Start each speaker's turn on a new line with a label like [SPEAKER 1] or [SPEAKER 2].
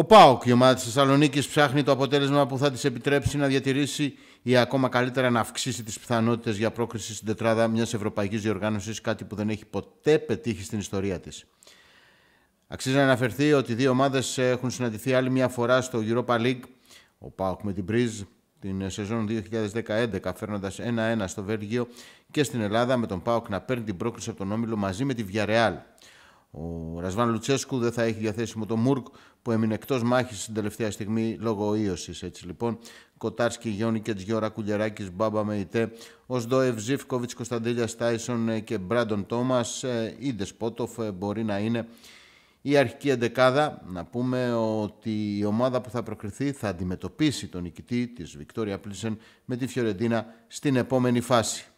[SPEAKER 1] Ο ΠΑΟΚ, η ομάδα της Θεσσαλονίκης, ψάχνει το αποτέλεσμα που θα της επιτρέψει να διατηρήσει ή ακόμα καλύτερα να αυξήσει τις πιθανότητες για πρόκριση στην τετράδα μιας ευρωπαϊκής διοργάνωσης, κάτι που δεν έχει ποτέ πετύχει στην ιστορία της. Αξίζει να αναφερθεί ότι οι δύο ομάδες έχουν συναντηθεί άλλη μια φορά στο Europa League. Ο ΠΑΟΚ με την Πρίζ την σεζόν 2011 φέρνοντα 1-1 στο Βέλγιο και στην Ελλάδα με τον ΠΑΟΚ να παίρνει την πρόκληση από τον Όμιλο μαζί με τη Βιαρεάλ. Ο Ρασβάν Λουτσέσκου δεν θα έχει διαθέσιμο το Μουρκ που έμεινε εκτός μάχης την τελευταία στιγμή λόγω ίωση. Έτσι λοιπόν, Κοτάρσκι, Γιόνικετ, Γιώρα Κουλιαράκης, Μπάμπα Μεϊτέ, Οσδόευ, Ζήφκοβιτ, Κωνσταντέλια Στάισον ε, και Μπράντον Τόμας ε, ή Δεσπότοφ ε, μπορεί να είναι η αρχική εντεκάδα. Να πούμε ότι η ομάδα που θα προκριθεί θα αντιμετωπίσει τον νικητή της Βικτόρια Πλίσεν με τη Φιωρεντίνα στην επόμενη φάση.